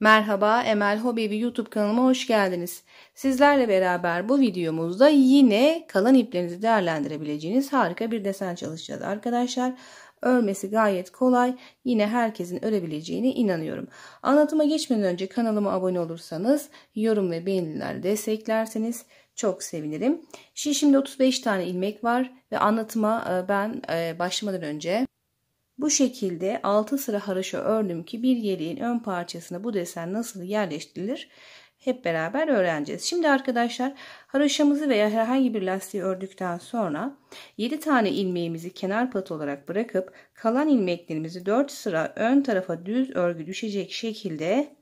Merhaba Emel Hobi ve YouTube kanalıma hoş geldiniz. Sizlerle beraber bu videomuzda yine kalan iplerinizi değerlendirebileceğiniz harika bir desen çalışacağız arkadaşlar. Örmesi gayet kolay. Yine herkesin örebileceğine inanıyorum. Anlatıma geçmeden önce kanalıma abone olursanız, yorum ve beğeniler desteklerseniz çok sevinirim. Şimdi 35 tane ilmek var ve anlatıma e, ben e, başlamadan önce bu şekilde 6 sıra haroşa ördüm ki bir yeleğin ön parçasına bu desen nasıl yerleştirilir hep beraber öğreneceğiz. Şimdi arkadaşlar haroşamızı veya herhangi bir lastiği ördükten sonra 7 tane ilmeğimizi kenar pat olarak bırakıp kalan ilmeklerimizi 4 sıra ön tarafa düz örgü düşecek şekilde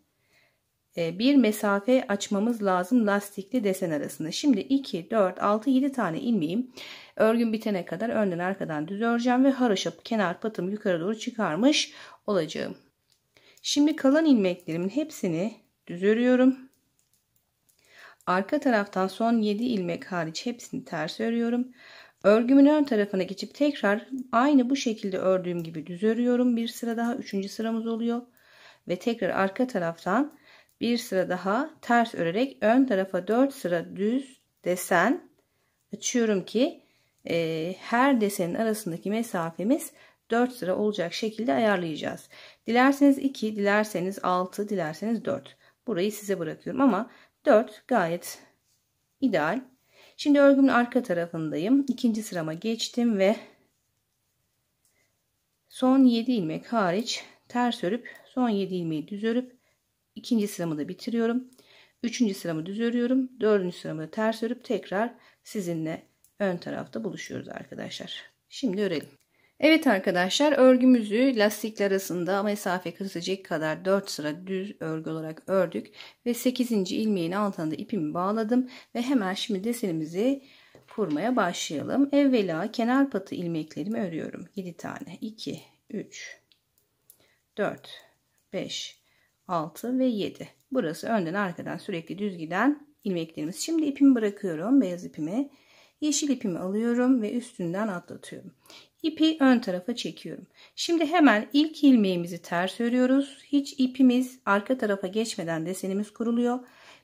e, bir mesafe açmamız lazım lastikli desen arasında. Şimdi 2, 4, 6, 7 tane ilmeğim Örgün bitene kadar önden arkadan düz öreceğim ve haraşıp kenar patım yukarı doğru çıkarmış olacağım. Şimdi kalan ilmeklerimin hepsini düz örüyorum. Arka taraftan son 7 ilmek hariç hepsini ters örüyorum. Örgümün ön tarafına geçip tekrar aynı bu şekilde ördüğüm gibi düz örüyorum. Bir sıra daha 3. sıramız oluyor. Ve tekrar arka taraftan bir sıra daha ters örerek ön tarafa 4 sıra düz desen açıyorum ki e, her desenin arasındaki mesafemiz 4 sıra olacak şekilde ayarlayacağız. Dilerseniz 2, dilerseniz 6, dilerseniz 4. Burayı size bırakıyorum ama 4 gayet ideal. Şimdi örgümün arka tarafındayım. İkinci sırama geçtim ve son 7 ilmek hariç ters örüp son 7 ilmeği düz örüp ikinci sıramı da bitiriyorum. Üçüncü sıramı düz örüyorum. Dördüncü sıramı da ters örüp tekrar sizinle ön tarafta buluşuyoruz arkadaşlar. Şimdi örelim. Evet arkadaşlar örgümüzü lastikler arasında mesafe kesecek kadar 4 sıra düz örgü olarak ördük ve 8. ilmeğin altına da ipimi bağladım ve hemen şimdi desenimizi kurmaya başlayalım. Evvela kenar patı ilmeklerimi örüyorum. 7 tane. 2, 3, 4, 5, 6 ve 7. Burası önden arkadan sürekli düz giden ilmeklerimiz. Şimdi ipimi bırakıyorum. Beyaz ipimi Yeşil ipimi alıyorum ve üstünden atlatıyorum. İpi ön tarafa çekiyorum. Şimdi hemen ilk ilmeğimizi ters örüyoruz. Hiç ipimiz arka tarafa geçmeden desenimiz kuruluyor.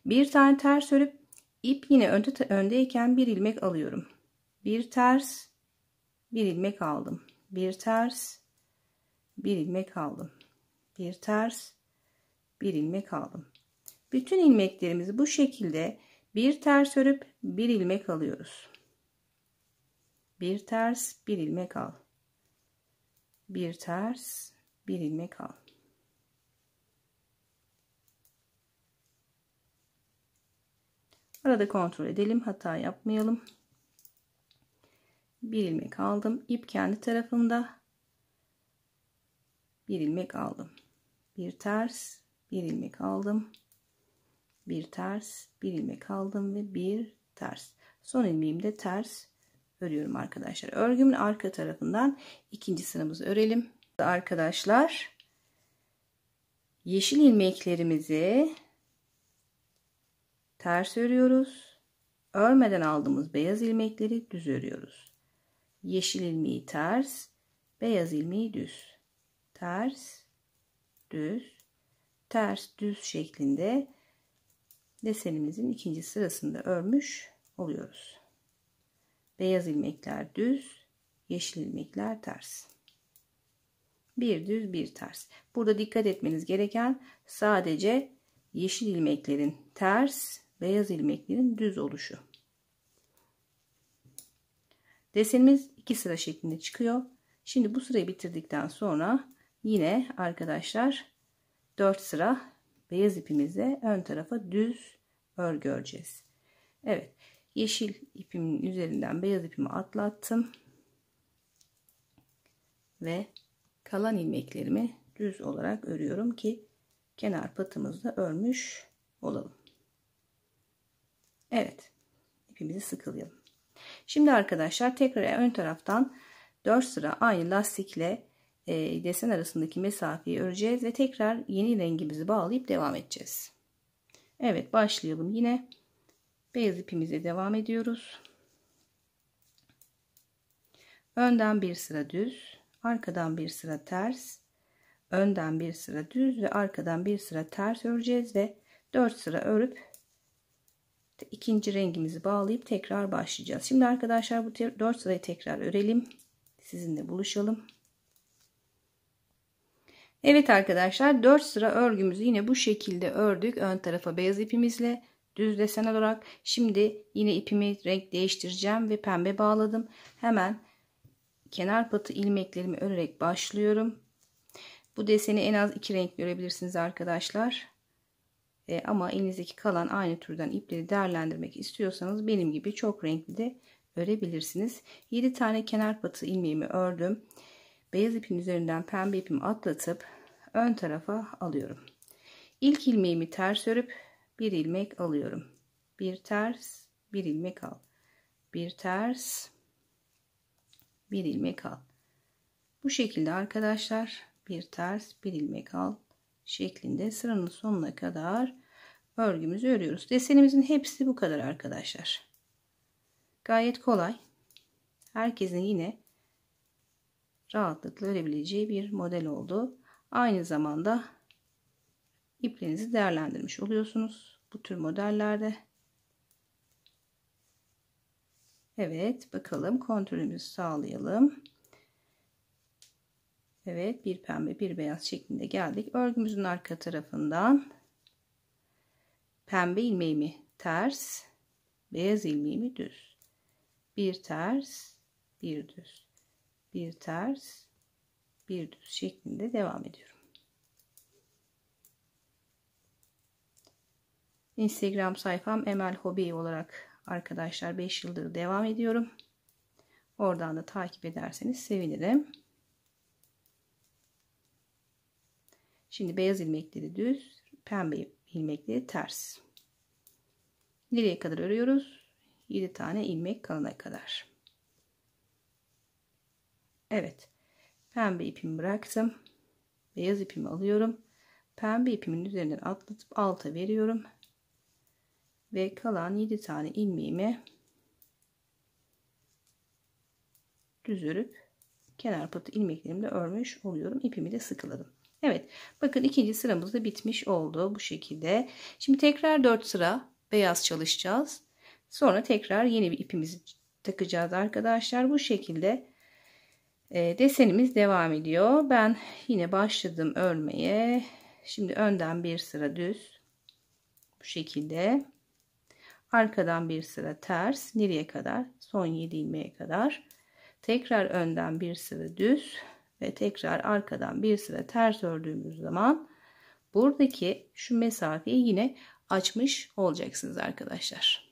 Bir tane ters örüp ip yine önde, öndeyken bir ilmek alıyorum. Bir ters, bir ilmek aldım. Bir ters, bir ilmek aldım. Bir ters, bir ilmek aldım. Bütün ilmeklerimizi bu şekilde bir ters örüp bir ilmek alıyoruz bir ters bir ilmek al bir ters bir ilmek al arada kontrol edelim hata yapmayalım bir ilmek aldım ip kendi tarafında bir ilmek aldım bir ters bir ilmek aldım bir ters bir ilmek aldım ve bir ters son ilmeğimde ters örüyorum arkadaşlar. Örgümün arka tarafından ikinci sıramızı örelim. Arkadaşlar yeşil ilmeklerimizi ters örüyoruz. Örmeden aldığımız beyaz ilmekleri düz örüyoruz. Yeşil ilmeği ters, beyaz ilmeği düz. Ters, düz, ters, düz şeklinde desenimizin ikinci sırasında örmüş oluyoruz. Beyaz ilmekler düz, yeşil ilmekler ters. Bir düz, bir ters. Burada dikkat etmeniz gereken sadece yeşil ilmeklerin ters, beyaz ilmeklerin düz oluşu. Desenimiz iki sıra şeklinde çıkıyor. Şimdi bu sırayı bitirdikten sonra yine arkadaşlar 4 sıra beyaz ipimizle ön tarafa düz örgü öreceğiz. Evet yeşil ipimin üzerinden beyaz ipimi atlattım ve kalan ilmeklerimi düz olarak örüyorum ki kenar patımızda örmüş olalım. Evet ipimizi sıkılayalım. Şimdi arkadaşlar tekrar ön taraftan 4 sıra aynı lastikle e, desen arasındaki mesafeyi öreceğiz ve tekrar yeni rengimizi bağlayıp devam edeceğiz. Evet başlayalım yine beyaz ipimize devam ediyoruz önden bir sıra düz arkadan bir sıra ters önden bir sıra düz ve arkadan bir sıra ters öreceğiz ve 4 sıra örüp ikinci rengimizi bağlayıp tekrar başlayacağız şimdi arkadaşlar bu 4 sırayı tekrar örelim sizinle buluşalım Evet arkadaşlar 4 sıra örgümüzü yine bu şekilde ördük ön tarafa beyaz ipimizle düz desen olarak şimdi yine ipimi renk değiştireceğim ve pembe bağladım. Hemen kenar patı ilmeklerimi örerek başlıyorum. Bu deseni en az iki renk görebilirsiniz arkadaşlar. E, ama elinizdeki kalan aynı türden ipleri değerlendirmek istiyorsanız benim gibi çok renkli de örebilirsiniz. 7 tane kenar patı ilmeğimi ördüm. Beyaz ipin üzerinden pembe ipimi atlatıp ön tarafa alıyorum. İlk ilmeğimi ters örüp bir ilmek alıyorum. Bir ters, bir ilmek al. Bir ters, bir ilmek al. Bu şekilde arkadaşlar bir ters, bir ilmek al şeklinde sıranın sonuna kadar örgümüzü örüyoruz. Desenimizin hepsi bu kadar arkadaşlar. Gayet kolay. Herkesin yine rahatlıkla örebileceği bir model oldu. Aynı zamanda ipliğinizi değerlendirmiş oluyorsunuz. Bu tür modellerde. Evet bakalım kontrolümüzü sağlayalım. Evet bir pembe bir beyaz şeklinde geldik. Örgümüzün arka tarafından pembe ilmeğimi ters beyaz ilmeğimi düz. Bir ters bir düz bir ters bir düz şeklinde devam ediyorum. Instagram sayfam Emel Hobi olarak arkadaşlar 5 yıldır devam ediyorum. Oradan da takip ederseniz sevinirim. Şimdi beyaz ilmekleri düz, pembe ilmekleri ters. Nereye kadar örüyoruz? 7 tane ilmek kalana kadar. Evet. Pembe ipimi bıraktım. Beyaz ipimi alıyorum. Pembe ipimin üzerinden atlatıp alta veriyorum ve kalan 7 tane ilmeğimi düz örüp kenar patı ilmeklerimle örmüş oluyorum. İpimi de sıkıladım. Evet bakın ikinci sıramız da bitmiş oldu bu şekilde. Şimdi tekrar 4 sıra beyaz çalışacağız. Sonra tekrar yeni bir ipimizi takacağız arkadaşlar. Bu şekilde e, desenimiz devam ediyor. Ben yine başladım örmeye. Şimdi önden bir sıra düz bu şekilde Arkadan bir sıra ters. Nereye kadar? Son 7 ilmeğe kadar. Tekrar önden bir sıra düz ve tekrar arkadan bir sıra ters ördüğümüz zaman buradaki şu mesafeyi yine açmış olacaksınız arkadaşlar.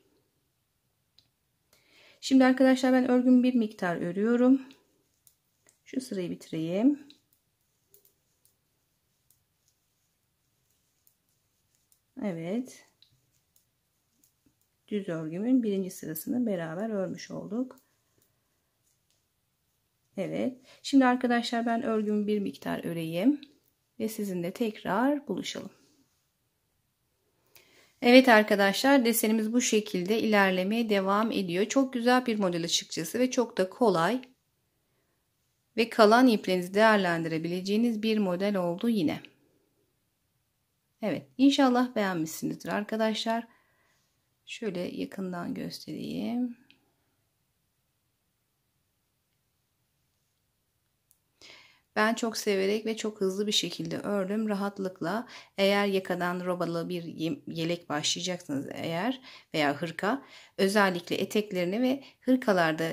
Şimdi arkadaşlar ben örgüm bir miktar örüyorum. Şu sırayı bitireyim. Evet düz örgümün birinci sırasını beraber örmüş olduk. Evet. Şimdi arkadaşlar ben örgümü bir miktar öreyim ve sizinle tekrar buluşalım. Evet arkadaşlar desenimiz bu şekilde ilerlemeye devam ediyor. Çok güzel bir model açıkçası ve çok da kolay ve kalan iplerinizi değerlendirebileceğiniz bir model oldu yine. Evet inşallah beğenmişsinizdir arkadaşlar. Şöyle yakından göstereyim. Ben çok severek ve çok hızlı bir şekilde ördüm. Rahatlıkla eğer yakadan robalı bir yelek başlayacaksınız eğer veya hırka özellikle eteklerini ve hırkalarda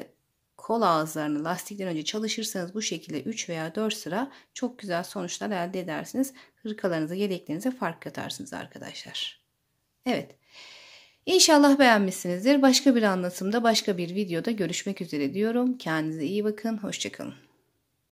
kol ağızlarını lastikten önce çalışırsanız bu şekilde 3 veya 4 sıra çok güzel sonuçlar elde edersiniz. Hırkalarınıza, yeleklerinize fark katarsınız arkadaşlar. Evet. İnşallah beğenmişsinizdir. Başka bir anlatımda, başka bir videoda görüşmek üzere diyorum. Kendinize iyi bakın. Hoşçakalın.